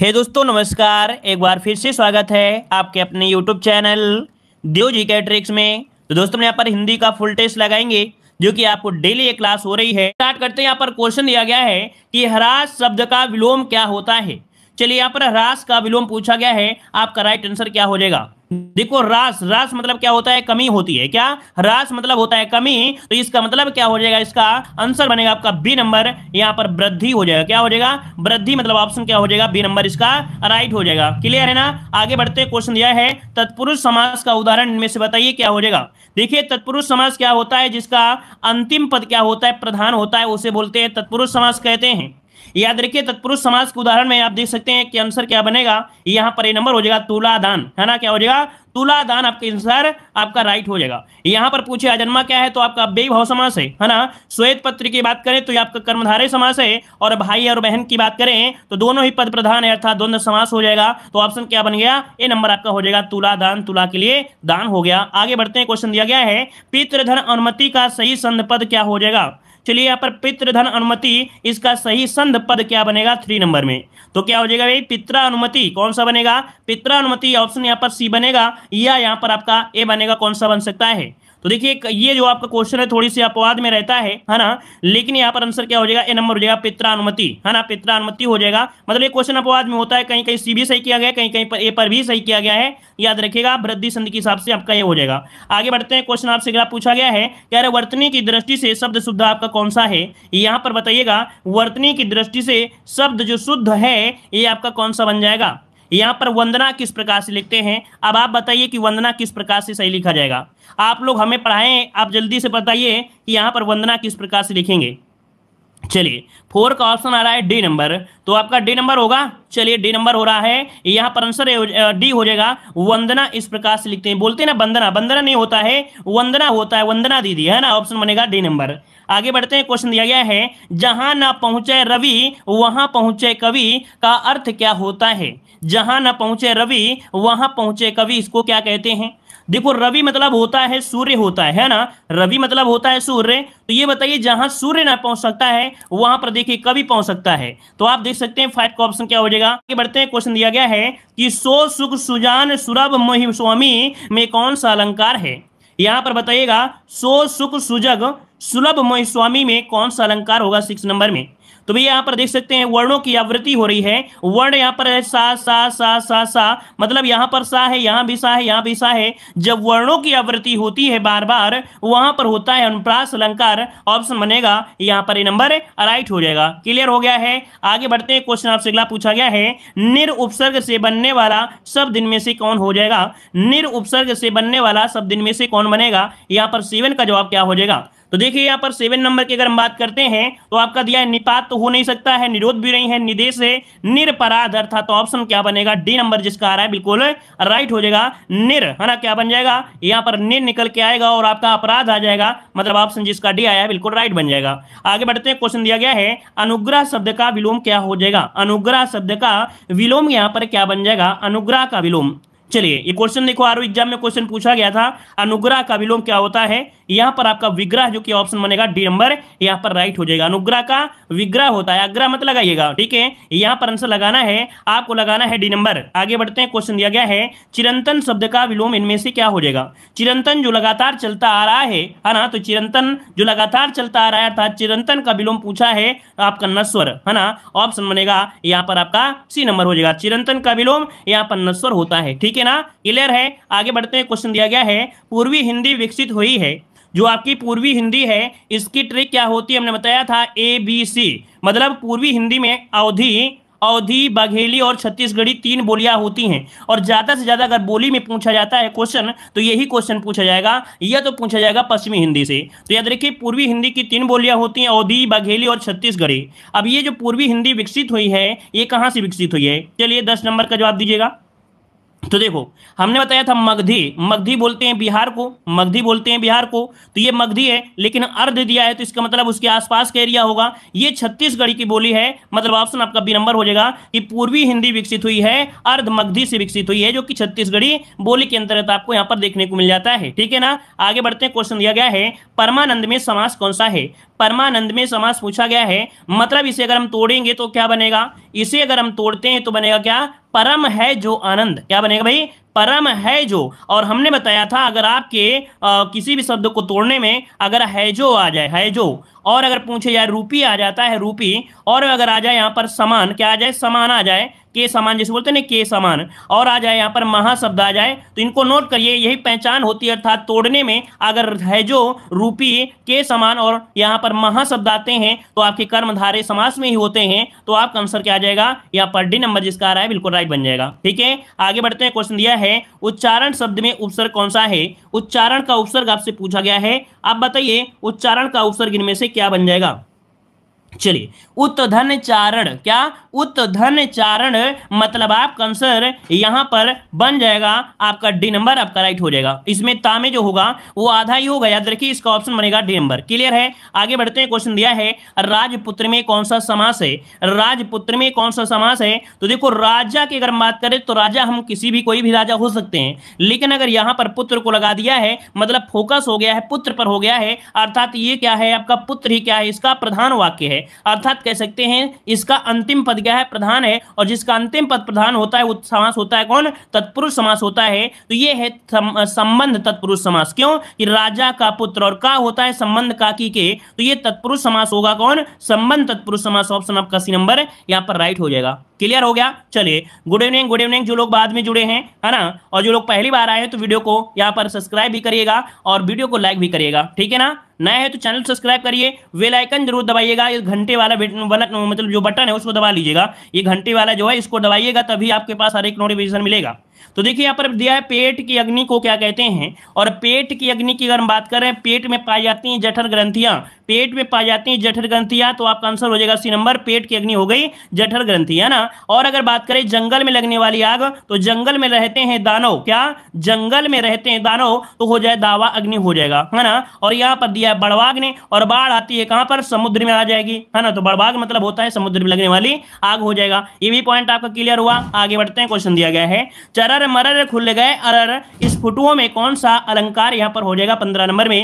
हे hey दोस्तों नमस्कार एक बार फिर से स्वागत है आपके अपने YouTube चैनल देव जी कैट्रिक्स ट्रिक्स में तो दोस्तों यहाँ पर हिंदी का फुल टेस्ट लगाएंगे जो कि आपको डेली एक क्लास हो रही है स्टार्ट करते हैं यहाँ पर क्वेश्चन दिया गया है कि हरास शब्द का विलोम क्या होता है चलिए यहाँ पर हरास का विलोम पूछा गया है आपका राइट आंसर क्या हो जाएगा देखो रास रास मतलब क्या होता है कमी होती है क्या रास मतलब होता है कमी तो इसका मतलब क्या हो जाएगा इसका आंसर बनेगा आपका बी नंबर यहां पर वृद्धि हो जाएगा क्या हो जाएगा वृद्धि मतलब ऑप्शन क्या हो जाएगा बी नंबर इसका राइट हो जाएगा क्लियर है ना आगे बढ़ते क्वेश्चन दिया है तत्पुरुष समास का उदाहरण में से बताइए क्या हो जाएगा देखिए तत्पुरुष समास क्या होता है जिसका अंतिम पद क्या होता है प्रधान होता है उसे बोलते हैं तत्पुरुष समास कहते हैं याद रखिए तत्पुरुष समाज के उदाहरण में आप देख सकते हैं कि आंसर क्या बनेगा यहाँ पर ये नंबर हो जाएगा तुलादान है ना क्या हो जाएगा तुलादान आपके आंसर आपका राइट हो जाएगा यहाँ पर पूछे अजन्मा क्या है तो आपका बेभाव समास है है ना श्वेत पत्र की बात करें तो ये आपका कर्मधारे समास है और भाई और बहन की बात करें तो दोनों ही पद प्रधान है अर्थात द्वंद समास हो जाएगा तो ऑप्शन क्या बन गया ये नंबर आपका हो जाएगा तुलादान तुला के लिए दान हो गया आगे बढ़ते हैं क्वेश्चन दिया गया है पितृधन अनुमति का सही संध पद क्या हो जाएगा चलिए यहाँ पर पितृधन अनुमति इसका सही संध पद क्या बनेगा थ्री नंबर में तो क्या हो जाएगा भाई पित्रा अनुमति कौन सा बनेगा पित्रा अनुमति ऑप्शन यहाँ पर सी बनेगा या यहाँ पर आपका ए बनेगा कौन सा बन सकता है तो देखिए ये जो आपका क्वेश्चन है थोड़ी सी अपवाद में रहता है है ना लेकिन यहाँ पर आंसर क्या हो जाएगा ए नंबर हो जाएगा पित्रानुमति है ना पित्रानुमति हो जाएगा मतलब ये क्वेश्चन अपवाद में होता है कहीं कहीं सी भी सही किया गया कहीं कहीं पर ए पर भी सही किया गया है याद रखिएगा वृद्धि संधि के हिसाब से आपका ये हो जाएगा आगे बढ़ते हैं क्वेश्चन आपसे पूछा गया है कह वर्तनी की दृष्टि से शब्द शुद्ध आपका कौन सा है यहाँ पर बताइएगा वर्तनी की दृष्टि से शब्द जो शुद्ध है ये आपका कौन सा बन जाएगा यहाँ पर वंदना किस प्रकार से लिखते हैं अब आप बताइए कि वंदना किस प्रकार से सही लिखा जाएगा आप लोग हमें पढ़ाएं आप जल्दी से बताइए कि यहाँ पर वंदना किस प्रकार से लिखेंगे चलिए फोर का ऑप्शन आ रहा है डी नंबर तो आपका डी नंबर होगा चलिए डी नंबर हो रहा है यहाँ पर आंसर डी हो जाएगा वंदना इस प्रकार से लिखते हैं बोलते हैं ना वंदना वंदना नहीं होता है वंदना होता है वंदना दीदी है ना ऑप्शन बनेगा डी नंबर आगे बढ़ते हैं क्वेश्चन दिया गया है जहां ना पहुंचे रवि वहां पहुंचे कवि का अर्थ क्या होता है जहां ना पहुंचे रवि वहां पहुंचे कवि इसको क्या कहते हैं देखो रवि मतलब होता है सूर्य होता है है ना रवि मतलब होता है सूर्य तो ये बताइए जहां सूर्य ना पहुंच सकता है वहां पर देखिए कवि पहुंच सकता है तो आप देख सकते हैं फाइव का ऑप्शन क्या हो जाएगा आगे बढ़ते हैं क्वेश्चन दिया गया है कि सो सुख सुजान सुरभ मोहिम स्वामी में कौन सा अलंकार है यहां पर बताइएगा सो सुख सुजग सुलभ मोहिस्वामी में कौन सा अलंकार होगा सिक्स नंबर में तो भैया यहाँ पर देख सकते हैं वर्णों की आवृत्ति हो रही है वर्ण यहाँ पर है सा सा सा सा सा मतलब यहाँ पर सा है यहाँ भी सा है यहाँ भी सा है जब वर्णों की आवृत्ति होती है बार बार वहां पर होता है अनुप्रास अलंकार ऑप्शन बनेगा यहाँ पर नंबर राइट हो जाएगा क्लियर हो गया है आगे बढ़ते हैं क्वेश्चन आपसे अगला पूछा गया है निर उपसर्ग से बनने वाला सब दिन में से कौन हो जाएगा निर उपसर्ग से बनने वाला सब दिन में से कौन बनेगा यहाँ पर सीवन का जवाब क्या हो जाएगा तो देखिए यहाँ पर सेवन नंबर की अगर हम बात करते हैं तो आपका दिया है निपात तो हो नहीं सकता है निरोध भी नहीं है निदेश है निरपराध अर्थात तो ऑप्शन क्या बनेगा डी नंबर जिसका आ रहा है बिल्कुल राइट हो जाएगा निर है ना क्या बन जाएगा यहाँ पर निर निकल के आएगा और आपका अपराध आ जाएगा मतलब ऑप्शन जिसका डी आया है बिल्कुल राइट बन जाएगा आगे बढ़ते हैं क्वेश्चन दिया गया है अनुग्रह शब्द का विलोम क्या हो जाएगा अनुग्रह शब्द का विलोम यहाँ पर क्या बन जाएगा अनुग्रह का विलोम चलिए ये क्वेश्चन देखो आरो एग्जाम में क्वेश्चन पूछा गया था अनुग्रह का विलोम क्या होता है यहां पर आपका विग्रह जो कि ऑप्शन बनेगा डी नंबर यहां पर राइट हो जाएगा अनुग्रह का विग्रह होता है अग्रह मत लगाइएगा ठीक है यहां पर आंसर लगाना है आपको लगाना है डी नंबर आगे बढ़ते हैं क्वेश्चन दिया गया है चिरंतन शब्द का विलोम इनमें से क्या हो जाएगा चिरंतन जो लगातार चलता आ रहा है है ना तो चिरंतन जो लगातार चलता आ रहा है अर्थात चिरंतन का विलोम पूछा है आपका नस्वर है ना ऑप्शन बनेगा यहां पर आपका सी नंबर हो जाएगा चिरंतन का विलोम यहां पर नस्वर होता है ठीक है ना क्लियर है आगे बढ़ते हैं क्वेश्चन दिया गया है पूर्वी हिंदी विकसित हुई है जो आपकी पूर्वी हिंदी है इसकी ट्रिक क्या होती है हमने बताया था ए बी सी मतलब पूर्वी हिंदी में अवधि अवधि बघेली और छत्तीसगढ़ी तीन बोलियां होती हैं और ज़्यादा से ज़्यादा अगर बोली में पूछा जाता है क्वेश्चन तो यही क्वेश्चन पूछा जाएगा या तो पूछा जाएगा पश्चिमी हिंदी से तो याद रखिए पूर्वी हिंदी की तीन बोलियां होती हैं अवधि बघेली और छत्तीसगढ़ी अब ये जो पूर्वी हिंदी विकसित हुई है ये कहाँ से विकसित हुई है चलिए दस नंबर का जवाब दीजिएगा तो देखो हमने बताया था मगधी मगधी बोलते हैं बिहार को मगधी बोलते हैं बिहार को तो ये मगधी है लेकिन अर्ध दिया है तो इसका मतलब उसके आसपास का एरिया होगा ये छत्तीसगढ़ी की बोली है मतलब ऑप्शन आपका बी नंबर हो जाएगा कि पूर्वी हिंदी विकसित हुई है अर्ध मगधी से विकसित हुई है जो कि छत्तीसगढ़ी बोली के अंतर्गत आपको यहाँ पर देखने को मिल जाता है ठीक है ना आगे बढ़ते हैं क्वेश्चन दिया गया है परमानंद में समास कौन सा है परमानंद में समास पूछा गया है मतलब इसे अगर हम तोड़ेंगे तो क्या बनेगा इसे अगर हम तोड़ते हैं तो बनेगा क्या परम है जो आनंद क्या बनेगा भाई परम है जो और हमने बताया था अगर आपके आ, किसी भी शब्द को तोड़ने में अगर है जो आ जाए है जो और अगर पूछे जाए रूपी आ जाता है रूपी और अगर आ जाए यहाँ पर समान क्या आ जाए समान आ जाए के समान जैसे बोलते हैं ना के समान और आ जाए यहाँ पर महाशब्द आ जाए तो इनको नोट करिए यही पहचान होती है अर्थात तोड़ने में अगर है जो रूपी के समान और यहाँ पर महाशब्द आते हैं तो आपके कर्मधारे समास में ही होते हैं तो आपका आंसर क्या आ जाएगा यहाँ पर डी नंबर जिसका आ रहा है बिल्कुल राइट बन जाएगा ठीक है आगे बढ़ते हैं क्वेश्चन दिया है है उच्चारण शब्द में उपसर्ग कौन सा है उच्चारण का उपसर्ग आपसे पूछा गया है आप बताइए उच्चारण का उपसर्ग इनमें से क्या बन जाएगा चलिए उत्तधन चारण क्या उत्तधन चारण मतलब आपका आंसर यहां पर बन जाएगा आपका डी नंबर आपका राइट हो जाएगा इसमें तामे जो होगा वो आधा ही होगा याद रखिए इसका ऑप्शन बनेगा डी नंबर क्लियर है आगे बढ़ते हैं क्वेश्चन दिया है राजपुत्र में कौन सा समास है राजपुत्र में कौन सा समास है तो देखो राजा की अगर बात करें तो राजा हम किसी भी कोई भी राजा हो सकते हैं लेकिन अगर यहां पर पुत्र को लगा दिया है मतलब फोकस हो गया है पुत्र पर हो गया है अर्थात ये क्या है आपका पुत्र ही क्या है इसका प्रधान वाक्य है अर्थात कह सकते हैं इसका अंतिम पद क्या है प्रधान है और जिसका अंतिम पद प्रधान होता है समास होता है कौन तत्पुरुष समास होता है तो ये है संबंध तत्पुरुष समास क्यों कि राजा का पुत्र और का होता है संबंध काकी के तो ये तत्पुरुष समास होगा कौन संबंध तत्पुरुष समास ऑप्शन आपका सी नंबर यहाँ पर राइट हो जाएगा क्लियर हो गया चलिए गुड इवनिंग गुड इवनिंग जो लोग बाद में जुड़े हैं है ना और जो लोग पहली बार आए हैं तो वीडियो को यहाँ पर सब्सक्राइब भी करिएगा और वीडियो को लाइक भी करिएगा ठीक है ना नया है तो चैनल सब्सक्राइब करिए वेल आइकन जरूर दबाइएगा ये घंटे वाला वाला मतलब जो बटन है उसको दबा लीजिएगा ये घंटे वाला जो है इसको दबाइएगा तभी आपके पास हर एक नोटिफिकेशन मिलेगा तो देखिए यहाँ पर दिया है पेट की अग्नि को क्या कहते हैं और पेट की अग्नि की अगर हम बात करें पेट में पाई जाती हैं जठर ग्रंथियां पेट में पाई जाती हैं जठर ग्रंथियां तो आपका आंसर हो जाएगा सी नंबर पेट की अग्नि हो गई जठर ग्रंथि है ना और अगर बात करें जंगल में लगने वाली आग तो जंगल में रहते हैं दानव क्या जंगल में रहते हैं दानव तो हो जाए दावा अग्नि हो जाएगा है ना और यहाँ पर दिया है बड़वाग्नि और बाढ़ आती है कहां पर समुद्र में आ जाएगी है ना तो बड़वाग मतलब होता है समुद्र में लगने वाली आग हो जाएगा ये भी पॉइंट आपका क्लियर हुआ आगे बढ़ते हैं क्वेश्चन दिया गया है दरर मरर खुल गए अरर इस फुटुओं में कौन सा अलंकार यहाँ पर हो जाएगा पंद्रह नंबर में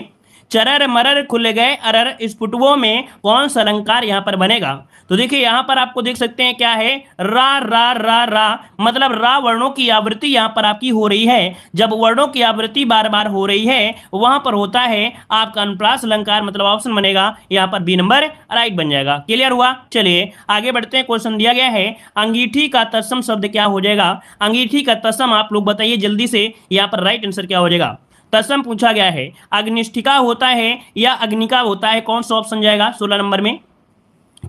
चरर मरर खुल गए अरर स्फुटवो में कौन सा अलंकार यहाँ पर बनेगा तो देखिए यहाँ पर आपको देख सकते हैं क्या है रा रा रा रा मतलब रा वर्णों की आवृत्ति यहाँ पर आपकी हो रही है जब वर्णों की आवृत्ति बार बार हो रही है वहां पर होता है आपका अनुप्रास अलंकार मतलब ऑप्शन बनेगा यहाँ पर बी नंबर राइट बन जाएगा क्लियर हुआ चलिए आगे बढ़ते हैं क्वेश्चन दिया गया है अंगीठी का तस्म शब्द क्या हो जाएगा अंगीठी का तस्म आप लोग बताइए जल्दी से यहाँ पर राइट आंसर क्या हो जाएगा प्रश्न पूछा गया है अग्निष्ठिका होता है या अग्निका होता है कौन सा ऑप्शन जाएगा सोलह नंबर में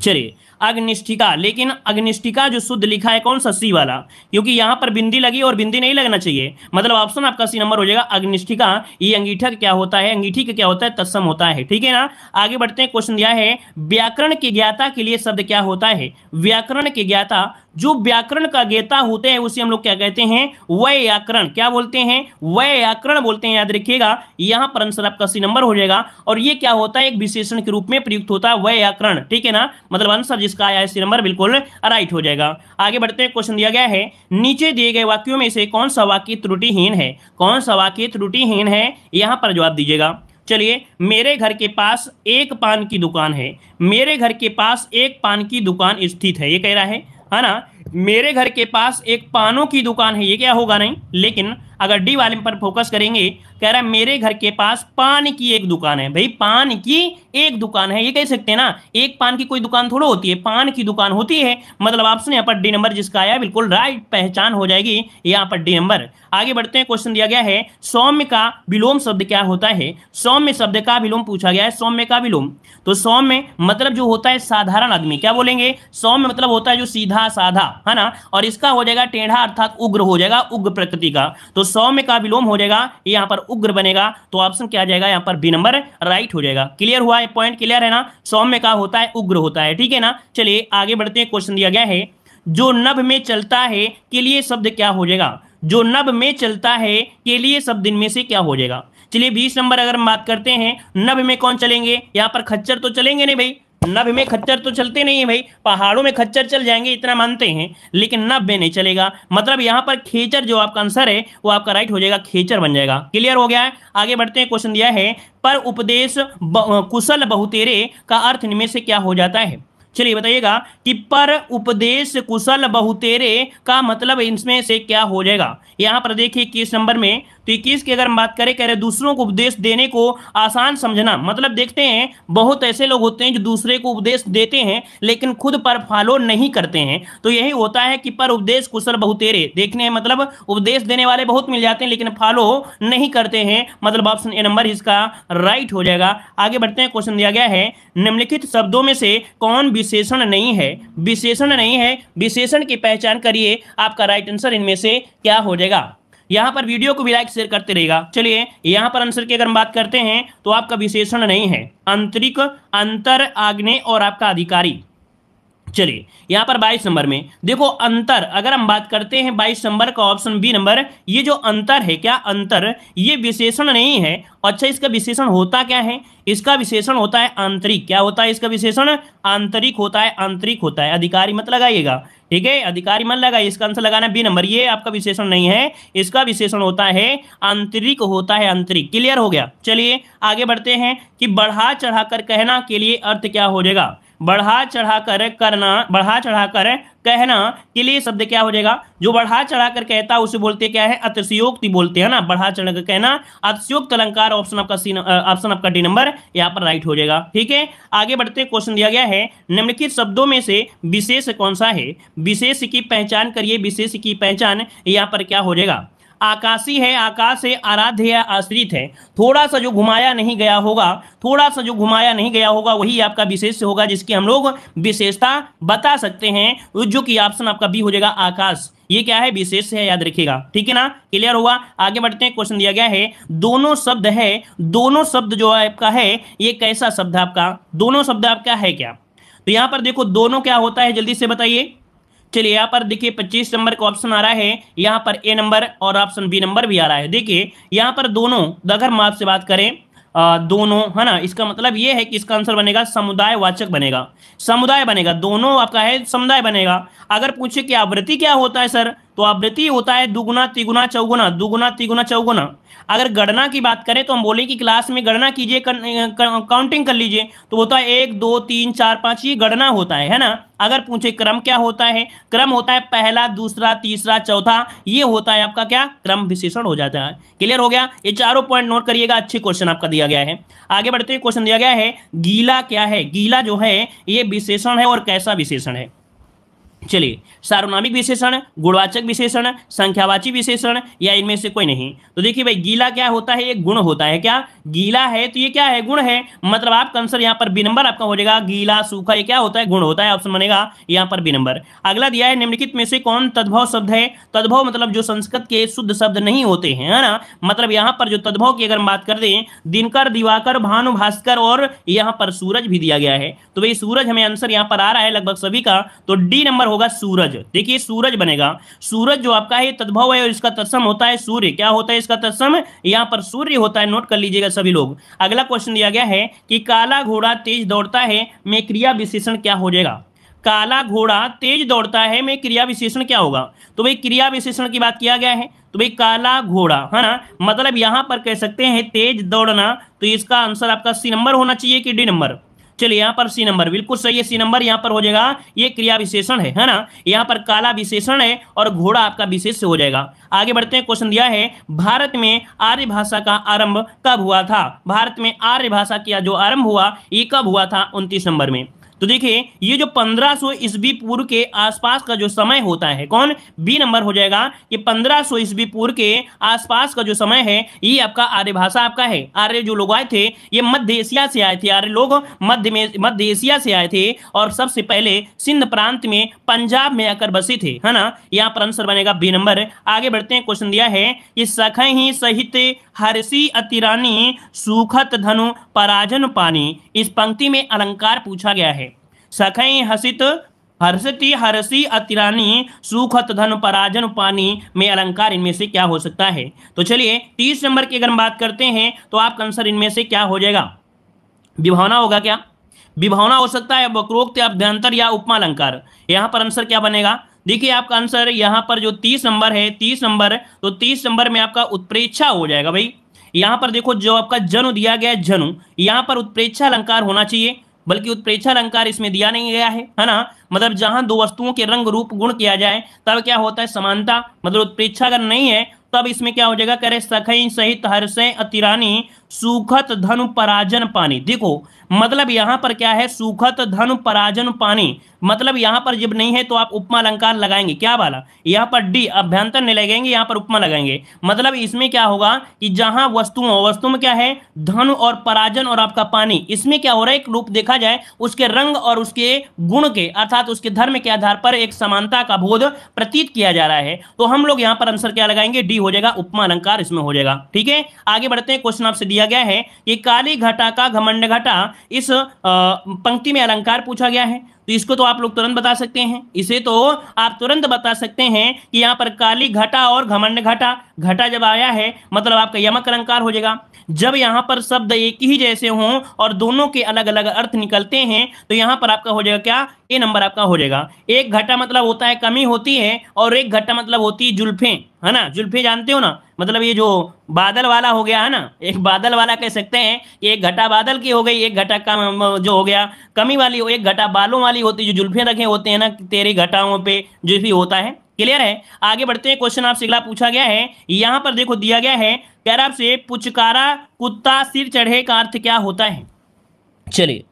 चलिए अग्निष्ठिका लेकिन अग्निष्ठिका जो शुद्ध लिखा है कौन सा सी वाला क्योंकि यहां पर बिंदी लगी और बिंदी नहीं लगना चाहिए मतलब ऑप्शन आपका सी नंबर हो जाएगा अग्निष्ठिका ये अंगीठा क्या होता है अंगीठी का क्या होता है तत्सम होता है ठीक है ना आगे बढ़ते हैं क्वेश्चन दिया है व्याकरण के ज्ञाता के लिए शब्द क्या होता है व्याकरण की ज्ञाता जो व्याकरण का गेता होते हैं उसे हम लोग क्या कहते हैं व्याकरण क्या बोलते हैं व्याकरण बोलते हैं याद रखिएगा यहां पर आंसर आपका सी नंबर हो जाएगा और ये क्या होता है एक विशेषण के रूप में प्रयुक्त होता है व्याकरण ठीक है ना मतलब आंसर जिसका आया इससे नंबर बिल्कुल राइट हो जाएगा आगे बढ़ते हैं क्वेश्चन दिया गया है नीचे दिए गए वाक्यों में से कौन सा वाक्य त्रुटिहीन है कौन सा वाक्य त्रुटिहीन है यहाँ पर जवाब दीजिएगा चलिए मेरे घर के पास एक पान की दुकान है मेरे घर के पास एक पान की दुकान स्थित है ये कह रहा है है ना मेरे घर के पास एक पानों की दुकान है ये क्या होगा नहीं लेकिन अगर डी वाले पर फोकस करेंगे कह रहा है मेरे घर के पास पान की एक दुकान है भाई पान की एक दुकान है ये कह सकते हैं ना एक पान की कोई दुकान थोड़ा होती है पान की दुकान होती है मतलब ऑप्शन यहाँ पर डी नंबर जिसका आया बिल्कुल राइट पहचान हो जाएगी यहाँ पर डी नंबर आगे बढ़ते हैं क्वेश्चन दिया गया है सौम्य का विलोम शब्द क्या होता है सौम्य शब्द का विलोम पूछा गया है सौम्य का विलोम तो सौम्य मतलब जो होता है साधारण आदमी क्या बोलेंगे सौम्य मतलब होता है जो सीधा साधा है ना और इसका हो जाएगा टेढ़ा अर्थात उग्र हो जाएगा उग्र प्रकृति का तो सौ में का विलोम हो जाएगा यहां पर उग्र बनेगा तो ऑप्शन क्या आ जाएगा यहां पर बी नंबर राइट हो जाएगा क्लियर हुआ है पॉइंट क्लियर है ना सौ में का होता है उग्र होता है ठीक है ना चलिए आगे बढ़ते हैं क्वेश्चन दिया गया है जो नभ में चलता है के लिए शब्द क्या हो जाएगा जो नभ में चलता है के लिए शब्द इनमें से क्या हो जाएगा चलिए बीस नंबर अगर हम बात करते हैं नभ में कौन चलेंगे यहाँ पर खच्चर तो चलेंगे नहीं भाई नभ में खच्चर तो चलते नहीं है भाई पहाड़ों में खच्चर चल जाएंगे इतना मानते हैं लेकिन नभ में नहीं चलेगा मतलब यहाँ पर खेचर जो आपका आंसर है वो आपका राइट हो जाएगा खेचर बन जाएगा क्लियर हो गया है आगे बढ़ते हैं क्वेश्चन दिया है पर उपदेश ब, कुशल बहुतेरे का अर्थ इनमें से क्या हो जाता है चलिए बताइएगा कि पर उपदेश कुशल बहुतेरे का मतलब इसमें से क्या हो जाएगा यहाँ पर देखिए किस नंबर में तो इक्कीस की अगर हम बात करें कह रहे दूसरों को उपदेश देने को आसान समझना मतलब देखते हैं बहुत ऐसे लोग होते हैं जो दूसरे को उपदेश देते हैं लेकिन खुद पर फॉलो नहीं करते हैं तो यही होता है कि पर उपदेश कुशल बहुतेरे देखने मतलब उपदेश देने वाले बहुत मिल जाते हैं लेकिन फॉलो नहीं करते हैं मतलब ऑप्शन ए नंबर इसका राइट हो जाएगा आगे बढ़ते हैं क्वेश्चन दिया गया है निम्नलिखित शब्दों में से कौन विशेषण नहीं है विशेषण नहीं है विशेषण की पहचान करिए आपका राइट आंसर इनमें से क्या हो जाएगा यहाँ पर वीडियो को भी लाइक शेयर करते रहेगा चलिए यहाँ पर आंसर की अगर हम बात करते हैं तो आपका विशेषण नहीं है आंतरिक अंतर आग्ने और आपका अधिकारी चलिए यहां पर 22 नंबर में देखो अंतर अगर हम बात करते हैं 22 नंबर का ऑप्शन बी नंबर ये जो अंतर है क्या अंतर ये विशेषण नहीं है अच्छा इसका विशेषण होता क्या है इसका विशेषण होता है आंतरिक क्या होता है इसका विशेषण आंतरिक होता है आंतरिक होता है अधिकारी मत लगाइएगा ठीक है अधिकारी मन लगाइए इसका आंसर लगाना बी नंबर ये आपका विशेषण नहीं है इसका विशेषण होता है आंतरिक होता है आंतरिक क्लियर हो गया चलिए आगे बढ़ते हैं कि बढ़ा चढ़ाकर कहना के लिए अर्थ क्या हो जाएगा बढ़ा चढ़ा कर करना बढ़ा चढ़ा कर कहना के लिए शब्द क्या हो जाएगा जो बढ़ा चढ़ा कर कहता उसे बोलते क्या है अतिशयोक्ति बोलते हैं ना बढ़ा चढ़ा कर कहना अतिशयोक्त अलंकार ऑप्शन आपका सी ऑप्शन आपका डी नंबर यहाँ पर राइट हो जाएगा ठीक है आगे बढ़ते क्वेश्चन दिया गया है निम्नलिखित शब्दों में से विशेष कौन सा है विशेष की पहचान करिए विशेष की पहचान यहाँ पर क्या हो जाएगा आकाशी है आकाश से आराध्य या आश्रित है थोड़ा सा जो घुमाया नहीं गया होगा थोड़ा सा जो घुमाया नहीं गया होगा वही आपका विशेष होगा जिसकी हम लोग विशेषता बता सकते हैं जो कि ऑप्शन आपका बी हो जाएगा आकाश ये क्या है विशेष है याद रखिएगा ठीक है ना क्लियर हुआ आगे बढ़ते हैं क्वेश्चन दिया गया है दोनों शब्द है दोनों शब्द जो आपका है ये कैसा शब्द आपका दोनों शब्द आपका है क्या तो यहां पर देखो दोनों क्या होता है जल्दी से बताइए चलिए यहाँ पर देखिए पच्चीस नंबर का ऑप्शन आ रहा है यहाँ पर ए नंबर और ऑप्शन बी नंबर भी आ रहा है देखिए यहाँ पर दोनों अगर हम आपसे बात करें आ, दोनों है ना इसका मतलब ये है कि इसका आंसर बनेगा समुदाय वाचक बनेगा समुदाय बनेगा दोनों आपका है समुदाय बनेगा अगर पूछे कि आवृत्ति क्या होता है सर तो आवृत्ति होता है दुगुना तिगुना चौगुना दुगुना तिगुना चौगुना अगर गणना की बात करें तो हम बोले कि क्लास में गणना कीजिए काउंटिंग कर लीजिए तो होता है एक दो तीन चार पाँच ये गणना होता है है ना अगर पूछे क्रम क्या होता है क्रम होता है पहला दूसरा तीसरा चौथा ये होता है आपका क्या क्रम विशेषण हो जाता है क्लियर हो गया ये चारों पॉइंट नोट करिएगा अच्छे क्वेश्चन आपका दिया गया है आगे बढ़ते हुए क्वेश्चन दिया गया है गीला क्या है गीला जो है ये विशेषण है और कैसा विशेषण है चलिए सार्वनामिक विशेषण गुणवाचक विशेषण संख्यावाची विशेषण या इनमें से कोई नहीं तो देखिए भाई गीला क्या होता है ये गुण होता है क्या गीला है तो ये क्या है गुण है मतलब आप आंसर यहाँ पर बी नंबर आपका हो जाएगा गीला सूखा ये क्या होता है गुण होता है ऑप्शन बनेगा यहाँ पर बी नंबर अगला दिया है निम्नलिखित में से कौन तद्भव शब्द है तद्भव मतलब जो संस्कृत के शुद्ध शब्द नहीं होते हैं है ना मतलब यहाँ पर जो तद्भव की अगर हम बात कर दें दिनकर दिवाकर भानु भास्कर और यहाँ पर सूरज भी दिया गया है तो भाई सूरज हमें आंसर यहाँ पर आ रहा है लगभग सभी का तो डी नंबर होगा सूरज देखिए सूरज बनेगा सूरज जो आपका है तद्भव है और इसका तत्सम होता है सूर्य क्या होता है इसका तत्सम यहाँ पर सूर्य होता है नोट कर लीजिएगा सभी लोग अगला क्वेश्चन दिया गया है कि काला घोड़ा तेज दौड़ता है में क्रिया विशेषण क्या हो जाएगा काला घोड़ा तेज दौड़ता है में क्रिया विशेषण क्या होगा तो भाई क्रिया विशेषण की बात किया गया है तो भाई काला घोड़ा है ना मतलब यहां पर कह सकते हैं तेज दौड़ना तो इसका आंसर आपका सी नंबर होना चाहिए कि डी नंबर चलिए यहाँ पर सी नंबर बिल्कुल सही है सी नंबर यहाँ पर हो जाएगा ये क्रिया विशेषण है है ना यहाँ पर काला विशेषण है और घोड़ा आपका विशेष हो जाएगा आगे बढ़ते हैं क्वेश्चन दिया है भारत में आर्य भाषा का आरंभ कब हुआ था भारत में आर्य भाषा का जो आरंभ हुआ ये कब हुआ था उन्तीस नंबर में तो देखिए ये जो 1500 सो ईस्वी पूर्व के आसपास का जो समय होता है कौन बी नंबर हो जाएगा ये 1500 सो ईस्वी पूर्व के आसपास का जो समय है ये आपका आर्य भाषा आपका है आर्य जो लोग आए थे ये मध्य एशिया से आए थे आर्य लोग मध्य में मध्य एशिया से आए थे और सबसे पहले सिंध प्रांत में पंजाब में आकर बसे थे है ना यहाँ पर आंसर बनेगा बी नंबर आगे बढ़ते हैं क्वेश्चन दिया है ये सख सहित हर्षी अतिरानी सुखत धनु पराजन पानी इस पंक्ति में अलंकार पूछा गया है सखई हसित हर्षति हर्षी अतिरानी सुखत धन पराजन पानी में अलंकार इनमें से क्या हो सकता है तो चलिए तीस नंबर की अगर हम बात करते हैं तो आपका आंसर इनमें से क्या हो जाएगा विभावना होगा क्या विभावना हो सकता है वक्रोक्त अभ्यंतर या उपमा अलंकार यहां पर आंसर क्या बनेगा देखिए आपका आंसर यहाँ पर जो तीस नंबर है तीस नंबर तो तीस नंबर में आपका उत्प्रेक्षा हो जाएगा भाई यहाँ पर देखो जो आपका जनु दिया गया है जनु यहाँ पर उत्प्रेक्षा अलंकार होना चाहिए बल्कि उत्प्रेक्षा अलंकार इसमें दिया नहीं गया है है ना मतलब जहां दो वस्तुओं के रंग रूप गुण किया जाए तब क्या होता है समानता मतलब उत्प्रेक्षा अगर नहीं है तब इसमें क्या हो जाएगा करे सखई सहित हर्ष अतिरानी सूखत धन पराजन पानी देखो मतलब यहां पर क्या है सूखत धन पराजन पानी मतलब यहां पर जब नहीं है तो आप उपमा अलंकार लगाएंगे क्या वाला यहां पर डी अभ्यंतर नहीं लगाएंगे यहां पर उपमा लगाएंगे मतलब इसमें क्या होगा कि जहां वस्तुओं वस्तु में क्या है धन और पराजन और आपका पानी इसमें क्या हो रहा है एक रूप देखा जाए उसके रंग और उसके गुण के अर्थात उसके धर्म के आधार पर एक समानता का बोध प्रतीत किया जा रहा है तो हम लोग यहां पर आंसर क्या लगाएंगे डी हो जाएगा उपमा अलंकार इसमें हो जाएगा ठीक है आगे बढ़ते हैं क्वेश्चन आपसे दिया गया है कि काली घटा का घमंड घटा इस पंक्ति में अलंकार पूछा गया है तो इसको तो आप लोग तुरंत बता सकते हैं इसे तो आप तुरंत बता सकते हैं कि यहाँ पर काली घटा और घमंड घटा घटा जब आया है मतलब आपका यमक अलंकार हो जाएगा जब यहाँ पर शब्द एक ही जैसे हों और दोनों के अलग अलग अर्थ निकलते हैं तो यहाँ पर आपका हो जाएगा क्या ए नंबर आपका हो जाएगा एक घटा मतलब होता है कमी होती है और एक घटा मतलब होती है जुल्फें है ना जुल्फी जानते हो ना मतलब ये जो बादल वाला हो गया है ना एक बादल वाला कह सकते हैं कि एक घटा बादल की हो गई एक घटा कम जो हो गया कमी वाली हो एक घटा बालों वाली होती जो जुल्फियाँ रखे होते हैं ना तेरे घटाओं पे जुल्फी होता है क्लियर है आगे बढ़ते हैं क्वेश्चन आपसे अगला पूछा गया है यहाँ पर देखो दिया गया है रहा आपसे पुचकारा कुत्ता सिर चढ़े का अर्थ क्या होता है चलिए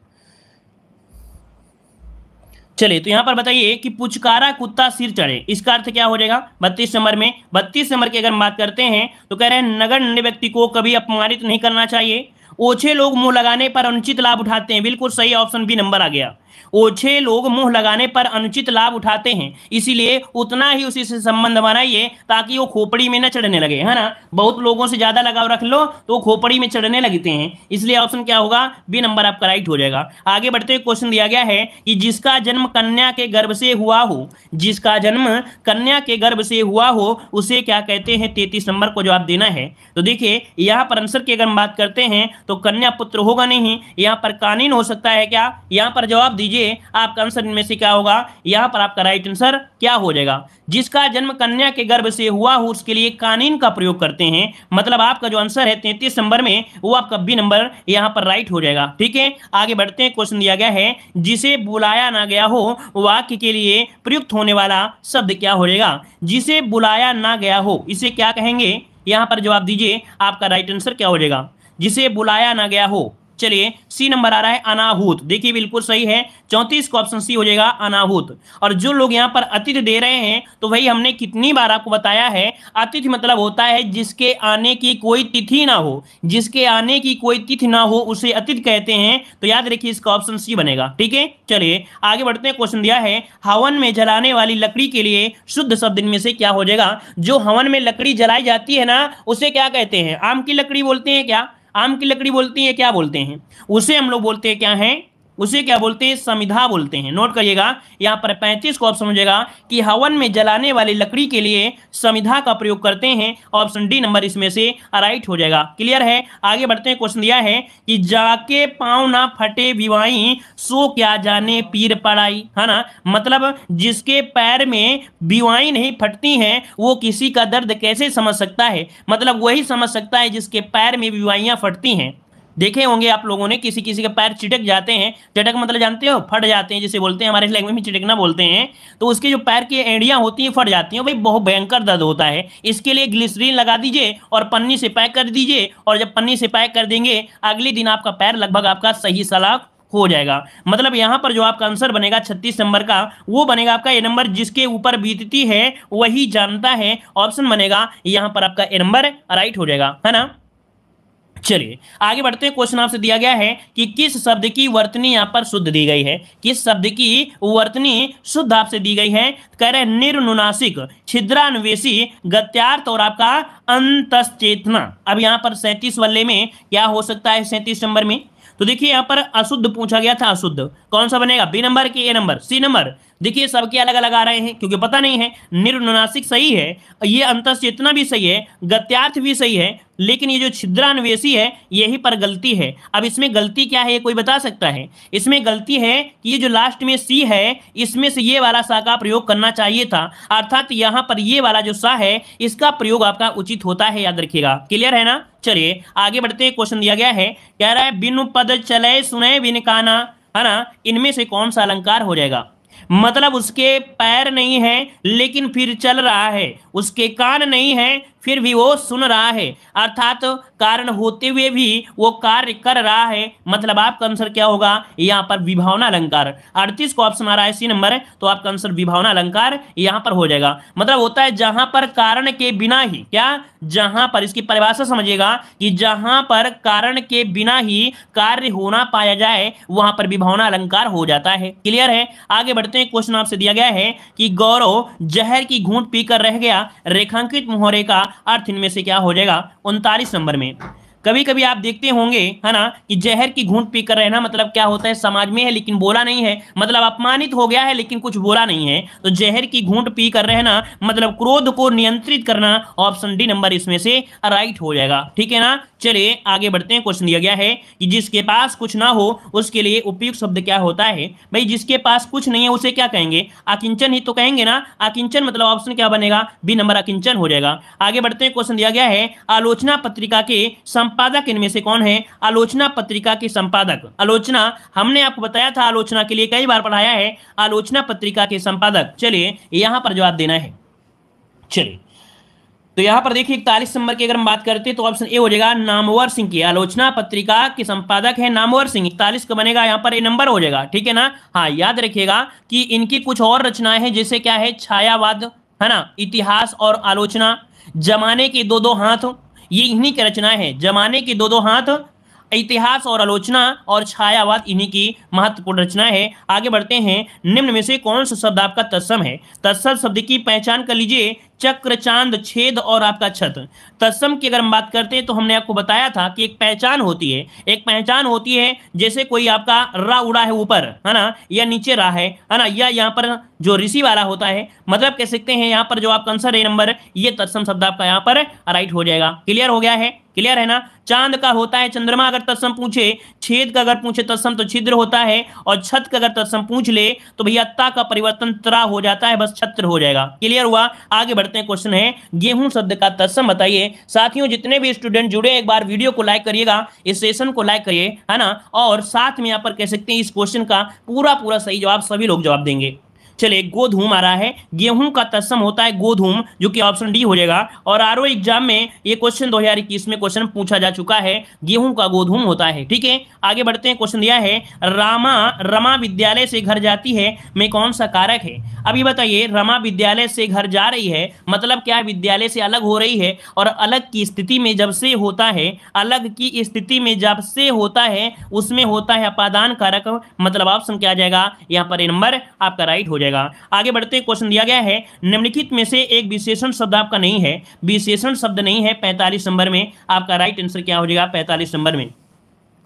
चलिए तो यहाँ पर बताइए कि पुचकारा कुत्ता सिर चढ़े इसका अर्थ क्या हो जाएगा बत्तीस नंबर में बत्तीस नंबर की अगर बात करते हैं तो कह रहे हैं नगण्य व्यक्ति को कभी अपमानित नहीं करना चाहिए ओछे लोग मुंह लगाने पर अनुचित लाभ उठाते हैं बिल्कुल सही ऑप्शन बी नंबर आ गया ओछे लोग मुंह लगाने पर अनुचित लाभ उठाते हैं इसीलिए उतना ही उसी से संबंध बनाइए ताकि वो खोपड़ी में न चढ़ने लगे है ना बहुत लोगों से ज्यादा लगाव रख लो तो खोपड़ी में चढ़ने लगते हैं इसलिए ऑप्शन क्या होगा बी नंबर आपका राइट हो जाएगा आगे बढ़ते हुए क्वेश्चन दिया गया है कि जिसका जन्म कन्या के गर्भ से हुआ हो जिसका जन्म कन्या के गर्भ से हुआ हो उसे क्या कहते हैं तैतीस नंबर को जवाब देना है तो देखिए यहाँ पर आंसर की अगर हम बात करते हैं तो कन्या पुत्र होगा नहीं यहाँ पर कानीन हो सकता है क्या यहाँ पर जवाब दीजिए आपका आंसर इनमें से क्या होगा यहाँ पर आपका राइट आंसर क्या हो जाएगा जिसका जन्म कन्या के गर्भ से हुआ हो उसके लिए कानून का प्रयोग करते हैं मतलब आपका जो आंसर है तैतीस नंबर में वो आपका बी नंबर यहाँ पर राइट हो जाएगा ठीक है आगे बढ़ते हैं क्वेश्चन दिया गया है जिसे बुलाया ना गया हो वाक्य के लिए प्रयुक्त होने वाला शब्द क्या हो जाएगा जिसे बुलाया ना गया हो इसे क्या कहेंगे यहाँ पर जवाब दीजिए आपका राइट आंसर क्या हो जाएगा जिसे बुलाया ना गया हो चलिए सी नंबर आ रहा है अनाहूत देखिए बिल्कुल सही है चौंतीस को ऑप्शन सी हो जाएगा अनाहूत और जो लोग यहाँ पर अतिथि दे रहे हैं तो वही हमने कितनी बार आपको बताया है अतिथि मतलब होता है जिसके आने की कोई तिथि ना हो जिसके आने की कोई तिथि ना हो उसे अतिथि कहते हैं तो याद रखिए इसका ऑप्शन सी बनेगा ठीक है चलिए आगे बढ़ते हैं क्वेश्चन दिया है हवन में जलाने वाली लकड़ी के लिए शुद्ध शब्द इनमें से क्या हो जाएगा जो हवन में लकड़ी जलाई जाती है ना उसे क्या कहते हैं आम की लकड़ी बोलते हैं क्या आम की लकड़ी बोलते हैं क्या बोलते हैं उसे हम लोग बोलते हैं क्या है उसे क्या बोलते हैं समिधा बोलते हैं नोट करिएगा यहाँ पर पैंतीस को हो जाएगा कि हवन में जलाने वाली लकड़ी के लिए समिधा का प्रयोग करते हैं ऑप्शन डी नंबर इसमें से राइट हो जाएगा क्लियर है आगे बढ़ते हैं क्वेश्चन दिया है कि जाके पाँव ना फटे बिवाई सो क्या जाने पीर पड़ाई है ना मतलब जिसके पैर में बिवाई नहीं फटती है वो किसी का दर्द कैसे समझ सकता है मतलब वही समझ सकता है जिसके पैर में बिवाइयाँ फटती हैं देखे होंगे आप लोगों ने किसी किसी के पैर चिटक जाते हैं चटक मतलब जानते हो फट जाते हैं जिसे बोलते हैं हमारे लैंग्वेज में चिटकना बोलते हैं तो उसके जो पैर की एंडियाँ होती हैं फट जाती हैं भाई बहुत भयंकर दर्द होता है इसके लिए ग्लिसरीन लगा दीजिए और पन्नी से पैक कर दीजिए और जब पन्नी से पैक कर देंगे अगले दिन आपका पैर लगभग आपका सही सलाह हो जाएगा मतलब यहाँ पर जो आपका आंसर बनेगा छत्तीस नंबर का वो बनेगा आपका ए नंबर जिसके ऊपर बीतती है वही जानता है ऑप्शन बनेगा यहाँ पर आपका ए नंबर राइट हो जाएगा है ना चलिए आगे बढ़ते हैं क्वेश्चन आपसे दिया गया है कि किस शब्द की वर्तनी यहाँ पर शुद्ध दी गई है किस शब्द की वर्तनी शुद्ध आपसे दी गई है कह रहे निर्नुनासिक छिद्रन्वेषी गत्यार्थ तो और आपका अंतचेतना अब यहाँ पर सैंतीस वल्ले में क्या हो सकता है सैंतीस नंबर में तो देखिए यहाँ पर अशुद्ध पूछा गया था अशुद्ध कौन सा बनेगा बी नंबर की ए नंबर सी नंबर देखिए सबके अलग अलग आ रहे हैं क्योंकि पता नहीं है निर्नुनासिक सही है ये अंतचेतना भी सही है गत्यार्थ भी सही है लेकिन ये जो छिद्रान्वेषी है यही पर गलती है अब इसमें गलती क्या है ये कोई बता सकता है इसमें गलती है कि ये जो लास्ट में सी है इसमें से ये वाला सा का प्रयोग करना चाहिए था अर्थात यहाँ पर ये वाला जो सा है इसका प्रयोग आपका उचित होता है याद रखिएगा क्लियर है ना चलिए आगे बढ़ते क्वेश्चन दिया गया है कह रहा है बिनु पद चले सुने बिन काना है ना इनमें से कौन सा अलंकार हो जाएगा मतलब उसके पैर नहीं है लेकिन फिर चल रहा है उसके कान नहीं है फिर भी वो सुन रहा है अर्थात कारण होते हुए भी वो कार्य कर रहा है मतलब आपका आंसर क्या होगा यहाँ पर विभावना अलंकार अड़तीस को ऑप्शन आ रहा है सी नंबर तो आपका आंसर विभावना अलंकार यहाँ पर हो जाएगा मतलब होता है जहां पर कारण के बिना ही क्या जहां पर इसकी परिभाषा समझिएगा कि जहां पर कारण के बिना ही कार्य होना पाया जाए वहां पर विभावना अलंकार हो जाता है क्लियर है आगे बढ़ते हैं क्वेश्चन आपसे दिया गया है कि गौरव जहर की घूंट पीकर रह गया रेखांकित मोहरे का अर्थ इनमें से क्या हो जाएगा उनतालीस नंबर में कभी कभी आप देखते होंगे है ना कि जहर की घूंट पीकर रहना मतलब क्या होता है समाज में है लेकिन बोला नहीं है मतलब अपमानित हो गया है लेकिन कुछ बोला नहीं है तो जहर की घूंट पी कर रहना मतलब क्रोध को नियंत्रित करना ऑप्शन डी नंबर इसमें से राइट हो जाएगा ठीक है ना चलिए आगे बढ़ते हैं क्वेश्चन दिया गया है कि जिसके पास कुछ ना हो उसके लिए उपयुक्त शब्द क्या होता है भाई जिसके पास कुछ नहीं है उसे क्या कहेंगे आकिंचन ही तो कहेंगे ना आकिंचन मतलब ऑप्शन क्या बनेगा बी नंबर आकिंचन हो जाएगा आगे बढ़ते हैं क्वेश्चन दिया गया है आलोचना पत्रिका के संप संपादक इनमें से कौन है आलोचना पत्रिका के संपादक आलोचना हमने आपको बताया था आलोचना के लिए कई बार पढ़ाया है आलोचना पत्रिका के संपादक चलिए यहां पर जवाब देना है चलिए तो यहां पर देखिए इकतालीस नंबर की अगर हम बात करते हैं तो ऑप्शन ए हो जाएगा नामवर सिंह की आलोचना पत्रिका के संपादक है नामवर सिंह इकतालीस का बनेगा यहां पर ए नंबर हो जाएगा ठीक है ना हाँ याद रखिएगा कि इनकी कुछ और रचनाएं हैं जैसे क्या है छायावाद है ना इतिहास और आलोचना जमाने के दो दो हाथ ये इन्हीं की रचनाएं हैं जमाने के दो दो हाथ इतिहास और आलोचना और छायावाद इन्हीं की महत्वपूर्ण रचना है आगे बढ़ते हैं निम्न में से कौन सा शब्द आपका तत्सम है तत्सम शब्द की पहचान कर लीजिए चक्र चांद छेद और आपका छत तत्सम की अगर हम बात करते हैं तो हमने आपको बताया था कि एक पहचान होती है एक पहचान होती है जैसे कोई आपका रा उड़ा है ऊपर है ना या नीचे रा है है ना या यहाँ पर जो ऋषि वाला होता है मतलब कह सकते हैं यहाँ पर जो आपका आंसर है नंबर ये तत्सम शब्द आपका यहाँ पर राइट हो जाएगा क्लियर हो गया है क्लियर है ना चांद का होता है चंद्रमा अगर तत्सम पूछे छेद का अगर पूछे तत्सम तो छिद्र होता है और छत का अगर तत्सम पूछ ले तो भैया ता का परिवर्तन त्रा हो जाता है बस छत्र हो जाएगा क्लियर हुआ आगे बढ़ते हैं क्वेश्चन है गेहूं शब्द का तत्सम बताइए साथियों जितने भी स्टूडेंट जुड़े एक बार वीडियो को लाइक करिएगा इस सेशन को लाइक करिए है ना और साथ में यहाँ पर कह सकते हैं इस क्वेश्चन का पूरा पूरा सही जवाब सभी लोग जवाब देंगे चलिए गोधूम आ रहा है गेहूं का तस्म होता है गोधूम जो कि ऑप्शन डी हो जाएगा और आर एग्जाम में ये क्वेश्चन दो में क्वेश्चन पूछा जा चुका है गेहूं का गोधूम होता है ठीक है आगे बढ़ते हैं क्वेश्चन दिया है रामा रमा विद्यालय से घर जाती है में कौन सा कारक है अभी बताइए रमा विद्यालय से घर जा रही है मतलब क्या विद्यालय से अलग हो रही है और अलग की स्थिति में जब से होता है अलग की स्थिति में जब से होता है उसमें होता है अपादान कारक मतलब ऑप्शन क्या आ जाएगा यहाँ पर नंबर आपका राइट हो जाएगा जाएगा आगे बढ़ते क्वेश्चन दिया गया है निम्नलिखित में से एक विशेषण शब्द आपका नहीं है विशेषण शब्द नहीं है पैंतालीस नंबर में आपका राइट आंसर क्या हो जाएगा पैंतालीस नंबर में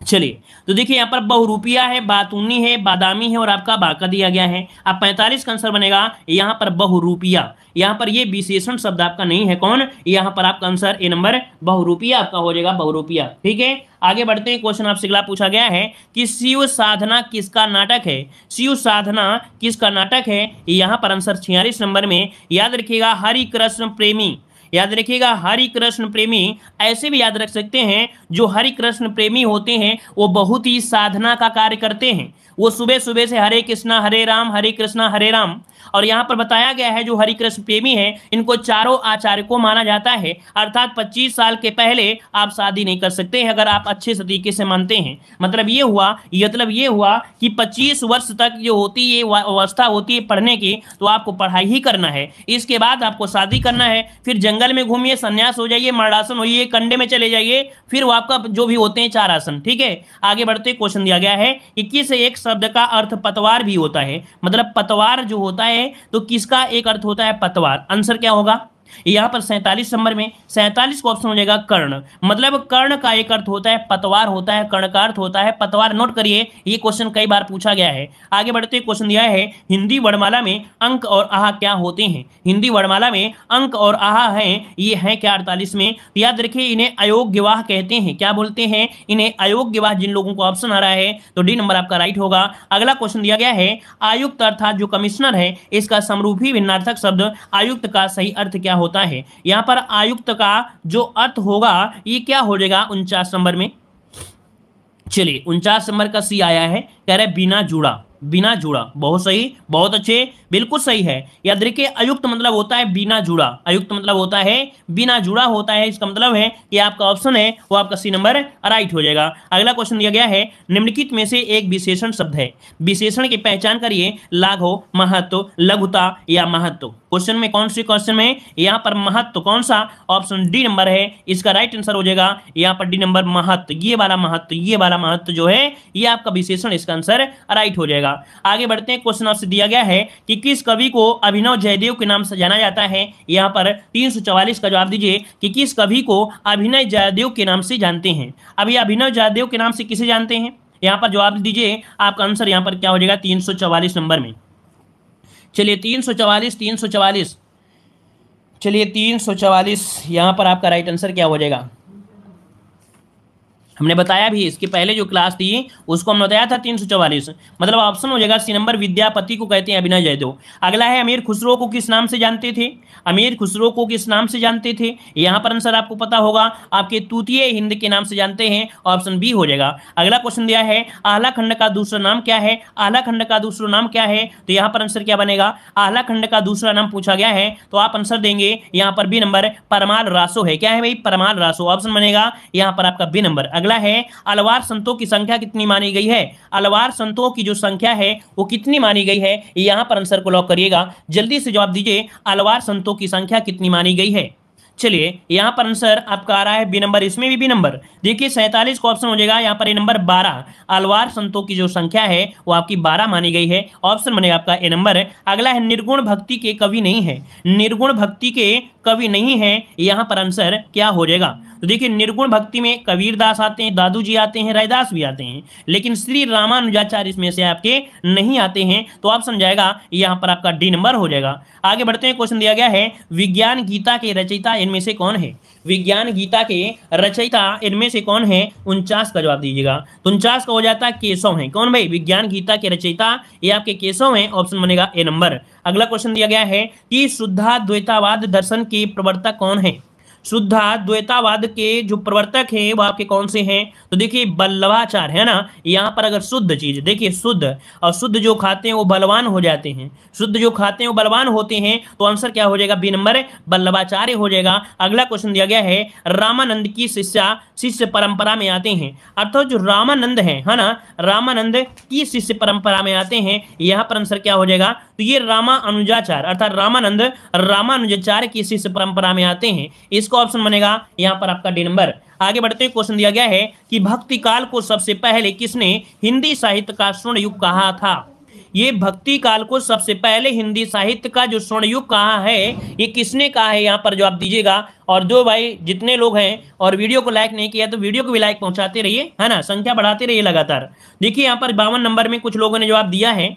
चलिए तो देखिए यहाँ पर बहुरूपिया है बातूनी है बादामी है और आपका बाका दिया गया है अब 45 का आंसर बनेगा यहाँ पर बहुरूपिया यहाँ पर ये विशेषण शब्द आपका नहीं है कौन यहाँ पर आपका आंसर ए नंबर बहुरूपिया आपका हो जाएगा बहुरूपिया ठीक है आगे बढ़ते हैं क्वेश्चन आपसे अगला पूछा गया है कि शिव साधना किसका नाटक है शिव साधना किसका नाटक है यहाँ पर आंसर छियालीस नंबर में याद रखिएगा हरि कृष्ण प्रेमी याद रखिएगा हरि कृष्ण प्रेमी ऐसे भी याद रख सकते हैं जो हरि कृष्ण प्रेमी होते हैं वो बहुत ही साधना का कार्य करते हैं वो सुबह सुबह से हरे कृष्णा हरे राम हरे कृष्णा हरे राम और यहाँ पर बताया गया है जो हरिकृष्ण प्रेमी है इनको चारों आचार्य को माना जाता है अर्थात पच्चीस साल के पहले आप शादी नहीं कर सकते अगर आप अच्छे तरीके से मानते हैं मतलब ये हुआ मतलब ये हुआ कि पच्चीस वर्ष तक जो होती है अवस्था होती है पढ़ने की तो आपको पढ़ाई ही करना है इसके बाद आपको शादी करना है फिर जंगल में घूमिए संन्यास हो जाइए मरणासन होइए कंडे में चले जाइए फिर वो आपका जो भी होते हैं चार आसन ठीक है आगे बढ़ते क्वेश्चन दिया गया है इक्कीस एक शब्द का अर्थ पतवार भी होता है मतलब पतवार जो होता है है तो किसका एक अर्थ होता है पतवार आंसर क्या होगा यहां पर सैंतालीस नंबर में सैंतालीस का ऑप्शन हो जाएगा कर्ण मतलब कर्ण का एक अर्थ होता है पतवार होता है कर्ण का अर्थ होता है पतवार नोट करिए ये क्वेश्चन कई बार पूछा गया है आगे बढ़ते हुए क्वेश्चन दिया है हिंदी वर्णमाला में अंक और आहा क्या होते हैं हिंदी वर्णमाला में अंक और आहा है ये है क्या अड़तालीस में याद रखिए इन्हें अयोग्यवाह कहते हैं क्या बोलते हैं इन्हें अयोग्यवाह जिन लोगों को ऑप्शन आ रहा है तो डी नंबर आपका राइट होगा अगला क्वेश्चन दिया गया है आयुक्त अर्थात जो कमिश्नर है इसका समरूपी भिन्नार्थक शब्द आयुक्त का सही अर्थ क्या होता है यहाँ पर आयुक्त का जो अर्थ होगा ये क्या हो जाएगा उनचास नंबर में चलिए उनचास नंबर का सी आया है कह रहे बिना जुड़ा बिना जुड़ा बहुत सही बहुत अच्छे बिल्कुल सही है याद रखिए अयुक्त मतलब होता है बिना जुड़ा अयुक्त मतलब होता है बिना जुड़ा होता है इसका मतलब है कि आपका ऑप्शन है वो आपका सी नंबर राइट हो जाएगा अगला क्वेश्चन दिया गया है निम्नलिखित में से एक विशेषण शब्द है विशेषण की पहचान करिए लाघो महत्व लघुता या महत्व क्वेश्चन में कौन से क्वेश्चन में यहाँ पर महत्व कौन सा ऑप्शन डी नंबर है इसका राइट आंसर हो जाएगा यहाँ पर डी नंबर महत्व ये वाला महत्व ये वाला महत्व जो है ये आपका विशेषण इसका आंसर राइट हो जाएगा जाएगा आगे बढ़ते हैं क्वेश्चन आपसे दिया गया है कि किस कवि को अभिनव जयदेव के नाम से जाना जाता है यहाँ पर तीन का जवाब दीजिए कि किस कवि को अभिनय जयदेव के नाम से जानते हैं अभी अभिनव जयदेव के नाम से किसे जानते हैं यहाँ पर जवाब दीजिए आपका आंसर यहाँ पर क्या हो जाएगा तीन नंबर में चलिए तीन सौ चलिए तीन सौ चवालीस यहाँ पर आपका राइट आंसर क्या हो जाएगा हमने बताया भी इसके पहले जो क्लास थी उसको हमने बताया था तीन सौ चौवालीस मतलब ऑप्शन हो जाएगा सी नंबर विद्यापति को कहते हैं अभिनय जयदेव अगला है अमीर खुसरो को किस नाम से जानते थे अमीर खुसरो को किस नाम से जानते थे यहाँ पर आंसर आपको पता होगा आपके तूतीय हिंद के नाम से जानते हैं ऑप्शन बी हो जाएगा अगला क्वेश्चन दिया है आहला खंड का दूसरा नाम क्या है आहला खंड का दूसरा नाम क्या है तो यहाँ पर आंसर क्या बनेगा आहला खंड का दूसरा नाम पूछा गया है तो आप आंसर देंगे यहाँ पर बी नंबर परमाल रासो है क्या है भाई परमाल रासो ऑप्शन बनेगा यहाँ पर आपका बी नंबर अगला अगला है अलवार संतों की संख्या कितनी मानी गई है अलवार संतों की जो संख्या है वो कितनी मानी गई है यहां पर आंसर को लॉक करिएगा जल्दी से जवाब दीजिए अलवार संतों की संख्या कितनी मानी गई है चलिए यहाँ पर आंसर आपका आ रहा है बी नंबर इसमें भी बी नंबर देखिए सैंतालीस का ऑप्शन हो जाएगा यहाँ पर ए नंबर बारह अलवार संतों की जो संख्या है वो आपकी बारह मानी गई है ऑप्शन बनेगा आपका ए नंबर अगला है निर्गुण भक्ति के कवि नहीं है निर्गुण भक्ति के कवि नहीं है यहाँ पर आंसर क्या हो जाएगा तो देखिए निर्गुण भक्ति में कबीर दास आते हैं दादू जी आते हैं रायदास भी आते हैं लेकिन श्री रामानुजाचार्य इसमें से आपके नहीं आते हैं तो आप समझाएगा यहाँ पर आपका डी नंबर हो जाएगा आगे बढ़ते हैं क्वेश्चन दिया गया है विज्ञान गीता के रचयिता इनमें से कौन है विज्ञान गीता के रचयिता इनमें से कौन है उनचास का जवाब दीजिएगा तो उनचास का हो जाता है केशव है कौन भाई विज्ञान गीता के रचयिता ये आपके केशव है ऑप्शन बनेगा ए नंबर अगला क्वेश्चन दिया गया है कि द्वैतावाद दर्शन के प्रवर्तक कौन है शुद्धा द्वैतावाद के जो प्रवर्तक हैं वो आपके कौन से हैं तो देखिए बल्लवाचार है ना यहाँ पर अगर शुद्ध चीज देखिए शुद्ध और शुद्ध जो खाते हैं वो बलवान हो जाते हैं शुद्ध जो खाते हैं वो बलवान होते हैं तो आंसर क्या हो जाएगा बी नंबर बल्लभाचार्य हो जाएगा अगला क्वेश्चन दिया गया है रामानंद की शिष्या शिष्य परंपरा में आते हैं अर्थात जो रामानंद है है ना रामानंद की शिष्य परंपरा में आते हैं यहाँ पर आंसर क्या हो जाएगा तो ये रामा अनुजाचार अर्थात रामानंद रामानुजाचार्य की शिष्य परंपरा में आते हैं इसको इसका ऑप्शन बनेगा यहाँ पर आपका डी नंबर आगे बढ़ते हुए क्वेश्चन दिया गया है कि भक्ति काल को सबसे पहले किसने हिंदी साहित्य का स्वर्ण युग कहा था ये भक्ति काल को सबसे पहले हिंदी साहित्य का जो स्वर्ण युग कहा है ये किसने कहा है यहाँ पर जवाब दीजिएगा और जो भाई जितने लोग हैं और वीडियो को लाइक नहीं किया तो वीडियो को भी लाइक पहुंचाते रहिए है ना संख्या बढ़ाते रहिए लगातार देखिए यहाँ पर बावन नंबर में कुछ लोगों ने जवाब दिया है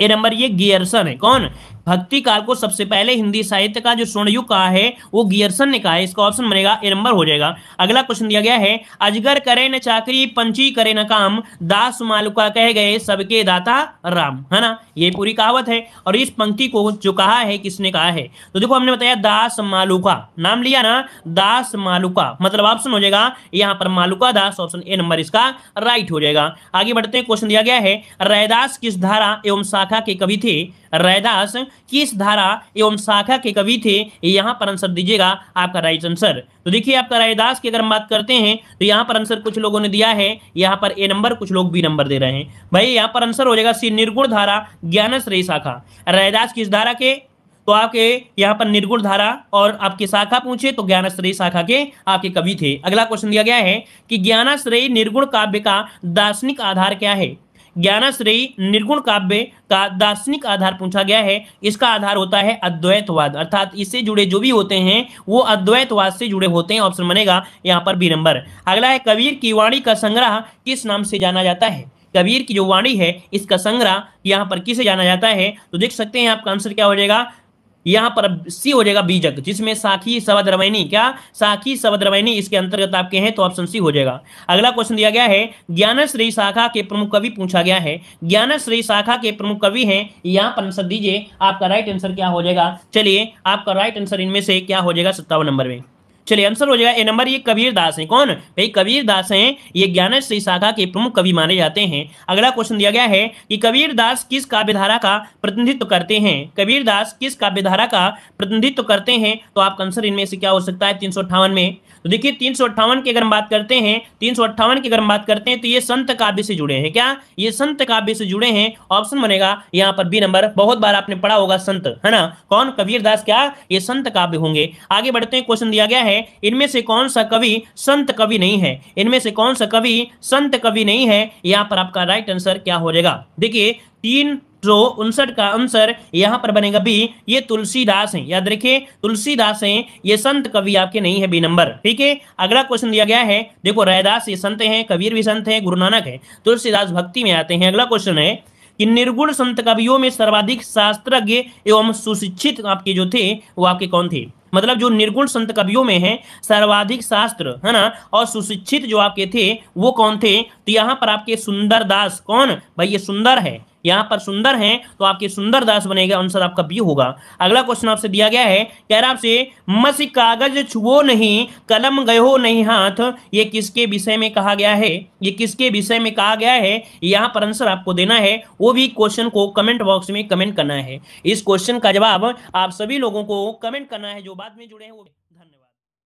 ए नंबर ये गियरसन है कौन भक्ति काल को सबसे पहले हिंदी साहित्य का जो स्वर्णयुग कहा है वो गियरसन ने कहा है इसका ऑप्शन बनेगा ए नंबर हो जाएगा अगला क्वेश्चन दिया गया है अजगर करे न चाकरी पंची करे न काम दास मालुका कह गए सबके दाता राम है ना ये पूरी कहावत है और इस पंक्ति को जो कहा है किसने कहा है तो देखो हमने बताया दास मालुका नाम लिया ना दास मालुका मतलब ऑप्शन हो जाएगा यहाँ पर Maluka Das option A number इसका राइट हो जाएगा आगे बढ़ते हैं क्वेश्चन दिया गया है रैदास किस धारा एवं शाखा के कवि थे रैदास किस धारा एवं शाखा के कवि थे यहाँ पर आंसर दीजिएगा आपका राइट आंसर तो देखिए आपका रैदास की अगर हम बात करते हैं तो यहाँ पर आंसर कुछ लोगों ने दिया है यहाँ पर ए नंबर कुछ लोग बी नंबर दे रहे हैं भाई यहाँ पर आंसर हो जाएगा सी निर्गुण धारा श्रेय शाखा रैदास किस धारा के तो आपके यहाँ पर निर्गुण धारा और आपकी शाखा पूछे तो ज्ञानाश्रयी शाखा के आपके कवि थे अगला क्वेश्चन दिया गया है कि ज्ञानाश्रयी निर्गुण काव्य का दार्शनिक आधार क्या है ज्ञानाश्रयी निर्गुण काव्य का दार्शनिक आधार पूछा गया है इसका आधार होता है अद्वैतवाद अर्थात इससे जुड़े जो भी होते हैं वो अद्वैतवाद से जुड़े होते हैं ऑप्शन बनेगा यहाँ पर बी नंबर अगला है कबीर की वाणी का संग्रह किस नाम से जाना जाता है कबीर की जो वाणी है इसका संग्रह यहाँ पर किसे जाना जाता है तो देख सकते हैं आपका आंसर क्या हो जाएगा यहां पर सी हो जाएगा बीजक जिसमें साखी सवद रवैनी क्या साखी सवद रवैनी इसके अंतर्गत आपके हैं तो ऑप्शन सी हो जाएगा अगला क्वेश्चन दिया गया है ज्ञानश्री शाखा के प्रमुख कवि पूछा गया है ज्ञानश्री शाखा के प्रमुख कवि हैं यहां पर आंसर दीजिए आपका राइट आंसर क्या हो जाएगा चलिए आपका राइट आंसर इनमें से क्या हो जाएगा सत्तावन नंबर में चलिए आंसर हो जाएगा ए नंबर ये कबीर दास है कौन भाई कबीर दास है ये ज्ञान श्री शाखा के प्रमुख कवि माने जाते हैं अगला क्वेश्चन दिया गया है कि कबीर दास किस काव्यधारा का प्रतिनिधित्व करते हैं कबीर दास किस काव्यधारा का प्रतिनिधित्व करते हैं तो आपका आंसर इनमें से क्या हो सकता है तीन में तो देखिए तीन सौ अट्ठावन की अगर हम बात करते हैं तीन सौ अट्ठावन की अगर हम बात करते हैं तो ये संत काव्य से जुड़े हैं क्या ये संत काव्य से जुड़े हैं ऑप्शन बनेगा यहाँ पर बी नंबर बहुत बार आपने पढ़ा होगा संत है ना कौन कबीर दास क्या ये संत काव्य होंगे आगे बढ़ते हैं क्वेश्चन दिया गया है इनमें से कौन सा कवि संत कवि नहीं है इनमें से कौन सा कवि संत कवि नहीं है यहाँ पर आपका राइट आंसर क्या हो जाएगा देखिए तीन तो उनसठ का आंसर यहां पर बनेगा बी ये तुलसीदास हैं याद रखिए तुलसीदास हैं ये संत कवि आपके नहीं है बी नंबर ठीक है अगला क्वेश्चन दिया गया है देखो रैदास ये संत हैं कबीर भी संत हैं गुरु नानक है तुलसीदास भक्ति में आते हैं अगला क्वेश्चन है कि निर्गुण संत कवियों में सर्वाधिक शास्त्रज्ञ एवं सुशिक्षित आपके जो थे वो आपके कौन थे मतलब जो निर्गुण संत कवियों में है सर्वाधिक शास्त्र है ना और सुशिक्षित जो आपके थे वो कौन थे तो यहाँ पर आपके सुंदर दास कौन भाई ये सुंदर है यहां पर सुंदर है तो आपके सुंदर दास बनेगा आंसर आपका बी होगा अगला क्वेश्चन आपसे दिया गया है कह रहा आपसे मस कागज छुओ नहीं कलम गयो नहीं हाथ ये किसके विषय में कहा गया है ये किसके विषय में कहा गया है यहां पर आंसर आपको देना है वो भी क्वेश्चन को कमेंट बॉक्स में कमेंट करना है इस क्वेश्चन का जवाब आप सभी लोगों को कमेंट करना है जो बाद में जुड़े हैं वो